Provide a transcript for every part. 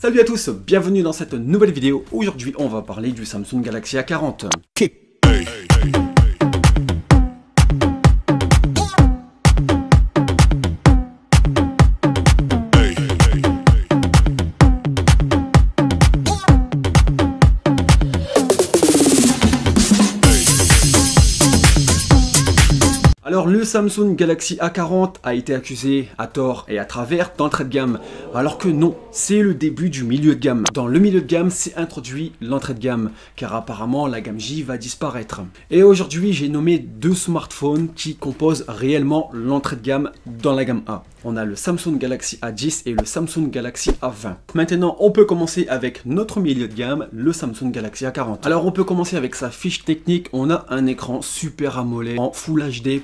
Salut à tous, bienvenue dans cette nouvelle vidéo. Aujourd'hui, on va parler du Samsung Galaxy A40. Alors le Samsung Galaxy A40 a été accusé à tort et à travers d'entrée de gamme, alors que non, c'est le début du milieu de gamme. Dans le milieu de gamme, c'est introduit l'entrée de gamme, car apparemment la gamme J va disparaître. Et aujourd'hui, j'ai nommé deux smartphones qui composent réellement l'entrée de gamme dans la gamme A on a le Samsung Galaxy A10 et le Samsung Galaxy A20. Maintenant, on peut commencer avec notre milieu de gamme, le Samsung Galaxy A40. Alors, on peut commencer avec sa fiche technique. On a un écran Super amolé en Full HD+,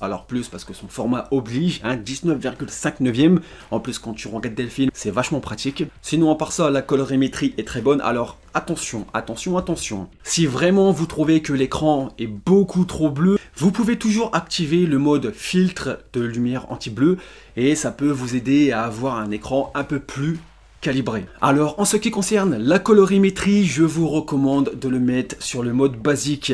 alors plus parce que son format oblige, un hein, 19,5 neuvième. En plus, quand tu regardes Delphine, c'est vachement pratique. Sinon, à part ça, la colorimétrie est très bonne. Alors, attention, attention, attention. Si vraiment vous trouvez que l'écran est beaucoup trop bleu, vous pouvez toujours activer le mode filtre de lumière anti-bleu et ça peut vous aider à avoir un écran un peu plus calibré. Alors en ce qui concerne la colorimétrie, je vous recommande de le mettre sur le mode basique.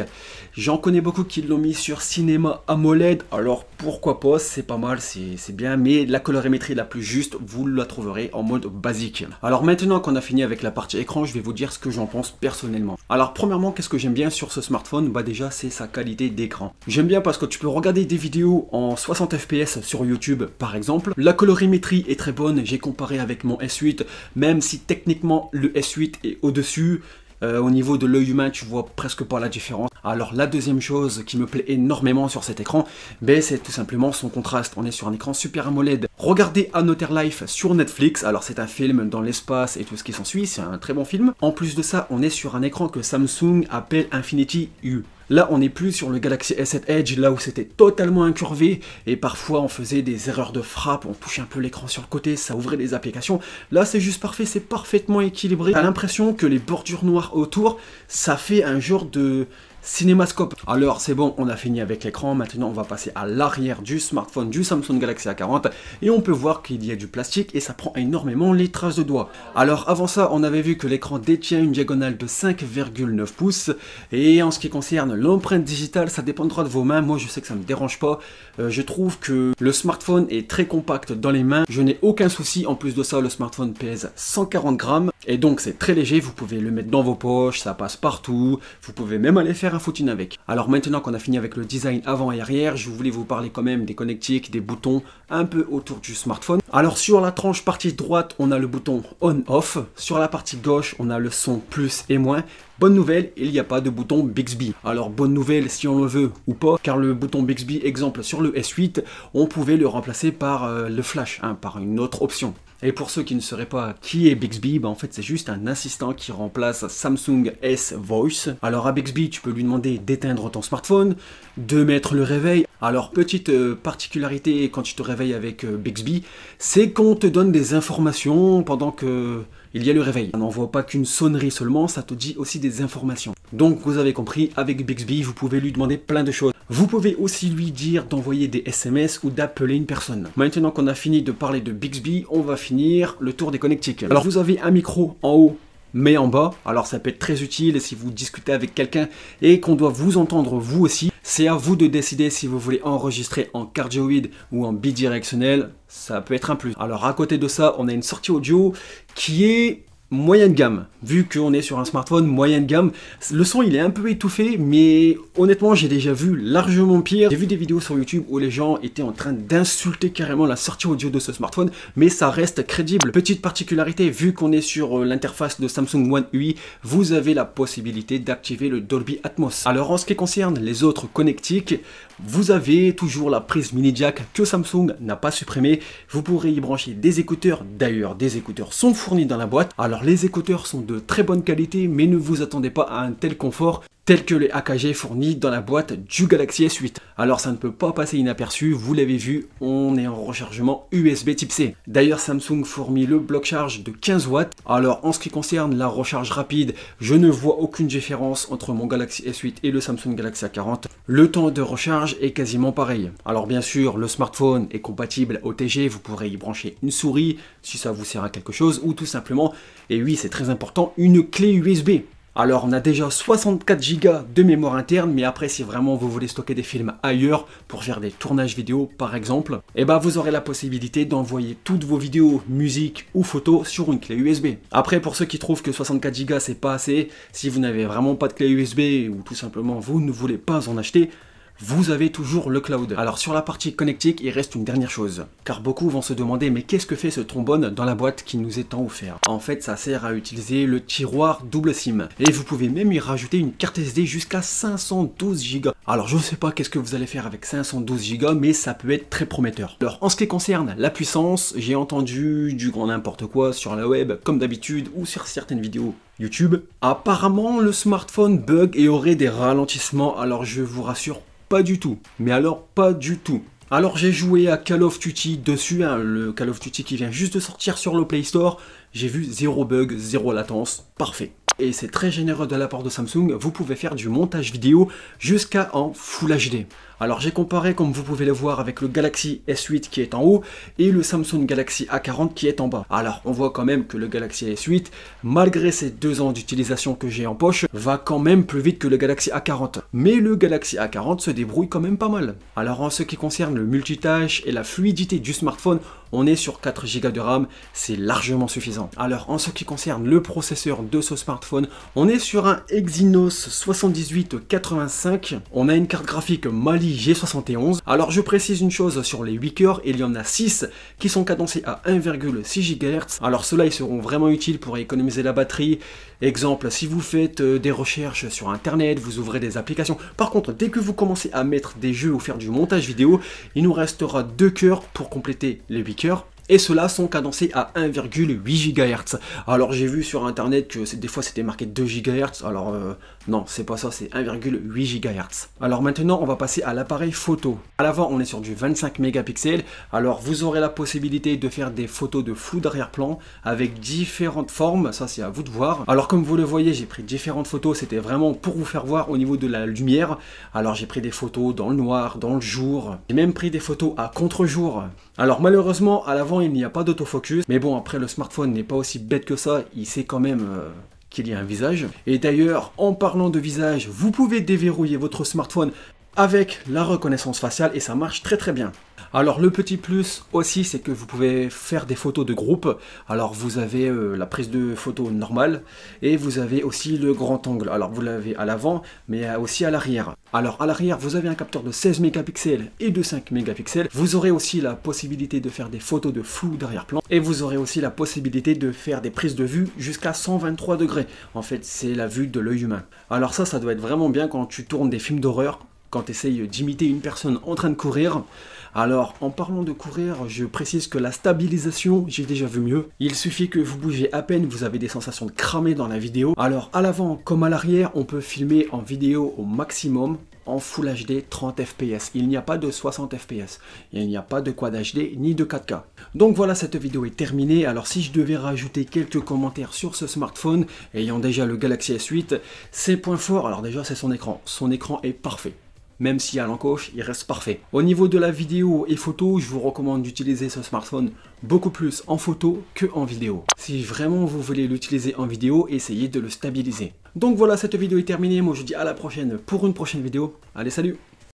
J'en connais beaucoup qui l'ont mis sur cinéma AMOLED, alors pourquoi pas, c'est pas mal, c'est bien, mais la colorimétrie la plus juste, vous la trouverez en mode basique. Alors maintenant qu'on a fini avec la partie écran, je vais vous dire ce que j'en pense personnellement. Alors premièrement, qu'est-ce que j'aime bien sur ce smartphone Bah déjà, c'est sa qualité d'écran. J'aime bien parce que tu peux regarder des vidéos en 60 fps sur YouTube par exemple. La colorimétrie est très bonne, j'ai comparé avec mon S8, même si techniquement le S8 est au-dessus, euh, au niveau de l'œil humain, tu vois presque pas la différence. Alors la deuxième chose qui me plaît énormément sur cet écran, ben, c'est tout simplement son contraste. On est sur un écran Super AMOLED. Regardez Another Life sur Netflix. Alors c'est un film dans l'espace et tout ce qui s'ensuit, c'est un très bon film. En plus de ça, on est sur un écran que Samsung appelle Infinity U. Là, on n'est plus sur le Galaxy S7 Edge, là où c'était totalement incurvé, et parfois on faisait des erreurs de frappe, on touchait un peu l'écran sur le côté, ça ouvrait des applications. Là, c'est juste parfait, c'est parfaitement équilibré. T'as l'impression que les bordures noires autour, ça fait un genre de Cinémascope. Alors c'est bon, on a fini avec l'écran, maintenant on va passer à l'arrière du smartphone du Samsung Galaxy A40 et on peut voir qu'il y a du plastique et ça prend énormément les traces de doigts. Alors avant ça, on avait vu que l'écran détient une diagonale de 5,9 pouces et en ce qui concerne l'empreinte digitale, ça dépendra de vos mains. Moi je sais que ça Ne me dérange pas, euh, je trouve que le smartphone est très compact dans les mains, je n'ai aucun souci, en plus de ça le smartphone pèse 140 grammes et donc c'est très léger, vous pouvez le mettre dans vos poches, ça passe partout, vous pouvez même aller faire un avec. Alors maintenant qu'on a fini avec le design avant et arrière, je voulais vous parler quand même des connectiques, des boutons un peu autour du smartphone. Alors sur la tranche partie droite, on a le bouton on-off. Sur la partie gauche, on a le son plus et moins. Bonne nouvelle, il n'y a pas de bouton Bixby. Alors bonne nouvelle si on le veut ou pas, car le bouton Bixby, exemple sur le S8, on pouvait le remplacer par euh, le flash, hein, par une autre option. Et pour ceux qui ne sauraient pas qui est Bixby, ben, en fait c'est juste un assistant qui remplace Samsung S Voice. Alors à Bixby, tu peux lui demander d'éteindre ton smartphone, de mettre le réveil. Alors petite euh, particularité quand tu te réveilles avec euh, Bixby, c'est qu'on te donne des informations pendant que euh, il y a le réveil. On n'envoie pas qu'une sonnerie seulement, ça te dit aussi des informations. Donc vous avez compris, avec Bixby, vous pouvez lui demander plein de choses. Vous pouvez aussi lui dire d'envoyer des SMS ou d'appeler une personne. Maintenant qu'on a fini de parler de Bixby, on va finir le tour des connectiques. Alors vous avez un micro en haut mais en bas, alors ça peut être très utile si vous discutez avec quelqu'un et qu'on doit vous entendre vous aussi. C'est à vous de décider si vous voulez enregistrer en cardioïde ou en bidirectionnel, ça peut être un plus. Alors à côté de ça, on a une sortie audio qui est moyenne gamme. Vu qu'on est sur un smartphone moyenne gamme, le son il est un peu étouffé, mais honnêtement j'ai déjà vu largement pire. J'ai vu des vidéos sur YouTube où les gens étaient en train d'insulter carrément la sortie audio de ce smartphone, mais ça reste crédible. Petite particularité, vu qu'on est sur euh, l'interface de Samsung One UI, vous avez la possibilité d'activer le Dolby Atmos. Alors en ce qui concerne les autres connectiques, vous avez toujours la prise mini jack que Samsung n'a pas supprimée. Vous pourrez y brancher des écouteurs. D'ailleurs, des écouteurs sont fournis dans la boîte. Alors les écouteurs sont de très bonne qualité, mais ne vous attendez pas à un tel confort tels que les AKG fournis dans la boîte du Galaxy S8. Alors ça ne peut pas passer inaperçu, vous l'avez vu, on est en rechargement USB type C. D'ailleurs Samsung fournit le bloc charge de 15 watts. Alors en ce qui concerne la recharge rapide, je ne vois aucune différence entre mon Galaxy S8 et le Samsung Galaxy A40. Le temps de recharge est quasiment pareil. Alors bien sûr, le smartphone est compatible au TG, vous pourrez y brancher une souris si ça vous sert à quelque chose ou tout simplement, et oui c'est très important, une clé USB. Alors on a déjà 64 Go de mémoire interne, mais après si vraiment vous voulez stocker des films ailleurs pour faire des tournages vidéo par exemple, et eh bah ben, vous aurez la possibilité d'envoyer toutes vos vidéos, musique ou photos sur une clé USB. Après pour ceux qui trouvent que 64 Go c'est pas assez, si vous n'avez vraiment pas de clé USB ou tout simplement vous ne voulez pas en acheter, vous avez toujours le cloud. Alors sur la partie connectique, il reste une dernière chose, car beaucoup vont se demander mais qu'est-ce que fait ce trombone dans la boîte qui nous est tant offert En fait, ça sert à utiliser le tiroir double SIM, et vous pouvez même y rajouter une carte SD jusqu'à 512 Go. Alors je ne sais pas qu'est-ce que vous allez faire avec 512 Go, mais ça peut être très prometteur. Alors en ce qui concerne la puissance, j'ai entendu du grand n'importe quoi sur la web, comme d'habitude, ou sur certaines vidéos YouTube. Apparemment, le smartphone bug et aurait des ralentissements, alors je vous rassure, pas du tout. Mais alors, pas du tout. Alors j'ai joué à Call of Duty dessus, hein, le Call of Duty qui vient juste de sortir sur le Play Store. J'ai vu zéro bug, zéro latence, parfait et c'est très généreux de la part de Samsung, vous pouvez faire du montage vidéo jusqu'à en Full HD. Alors j'ai comparé comme vous pouvez le voir avec le Galaxy S8 qui est en haut et le Samsung Galaxy A40 qui est en bas. Alors on voit quand même que le Galaxy S8, malgré ses deux ans d'utilisation que j'ai en poche, va quand même plus vite que le Galaxy A40. Mais le Galaxy A40 se débrouille quand même pas mal. Alors en ce qui concerne le multitâche et la fluidité du smartphone, on est sur 4 Go de RAM, c'est largement suffisant. Alors en ce qui concerne le processeur de ce smartphone, on est sur un Exynos 7885, on a une carte graphique Mali G71. Alors je précise une chose sur les 8 coeurs, il y en a 6 qui sont cadencés à 1,6 GHz. Alors ceux-là ils seront vraiment utiles pour économiser la batterie. Exemple, si vous faites euh, des recherches sur internet, vous ouvrez des applications. Par contre, dès que vous commencez à mettre des jeux ou faire du montage vidéo, il nous restera 2 coeurs pour compléter les 8 cœur et ceux sont cadencés à 1,8 GHz. Alors j'ai vu sur internet que des fois c'était marqué 2 GHz, alors euh, non, c'est pas ça, c'est 1,8 GHz. Alors maintenant, on va passer à l'appareil photo. À l'avant, on est sur du 25 mégapixels, alors vous aurez la possibilité de faire des photos de flou d'arrière-plan avec différentes formes, ça c'est à vous de voir. Alors comme vous le voyez, j'ai pris différentes photos, c'était vraiment pour vous faire voir au niveau de la lumière. Alors j'ai pris des photos dans le noir, dans le jour, j'ai même pris des photos à contre-jour. Alors malheureusement, à l'avant, il n'y a pas d'autofocus. Mais bon, après, le smartphone n'est pas aussi bête que ça. Il sait quand même euh, qu'il y a un visage. Et d'ailleurs, en parlant de visage, vous pouvez déverrouiller votre smartphone avec la reconnaissance faciale et ça marche très très bien. Alors le petit plus aussi, c'est que vous pouvez faire des photos de groupe. Alors vous avez euh, la prise de photo normale et vous avez aussi le grand angle. Alors vous l'avez à l'avant, mais aussi à l'arrière. Alors à l'arrière, vous avez un capteur de 16 mégapixels et de 5 mégapixels. Vous aurez aussi la possibilité de faire des photos de flou d'arrière-plan et vous aurez aussi la possibilité de faire des prises de vue jusqu'à 123 degrés. En fait, c'est la vue de l'œil humain. Alors ça, ça doit être vraiment bien quand tu tournes des films d'horreur quand tu essayes d'imiter une personne en train de courir. Alors, en parlant de courir, je précise que la stabilisation, j'ai déjà vu mieux. Il suffit que vous bougez à peine, vous avez des sensations cramées dans la vidéo. Alors, à l'avant comme à l'arrière, on peut filmer en vidéo au maximum en Full HD 30 fps. Il n'y a pas de 60 fps. Il n'y a pas de Quad HD ni de 4K. Donc voilà, cette vidéo est terminée. Alors si je devais rajouter quelques commentaires sur ce smartphone, ayant déjà le Galaxy S8, ses points forts, alors déjà c'est son écran. Son écran est parfait même si à l'encoche, il reste parfait. Au niveau de la vidéo et photo, je vous recommande d'utiliser ce smartphone beaucoup plus en photo que en vidéo. Si vraiment vous voulez l'utiliser en vidéo, essayez de le stabiliser. Donc voilà, cette vidéo est terminée. Moi, je vous dis à la prochaine pour une prochaine vidéo. Allez, salut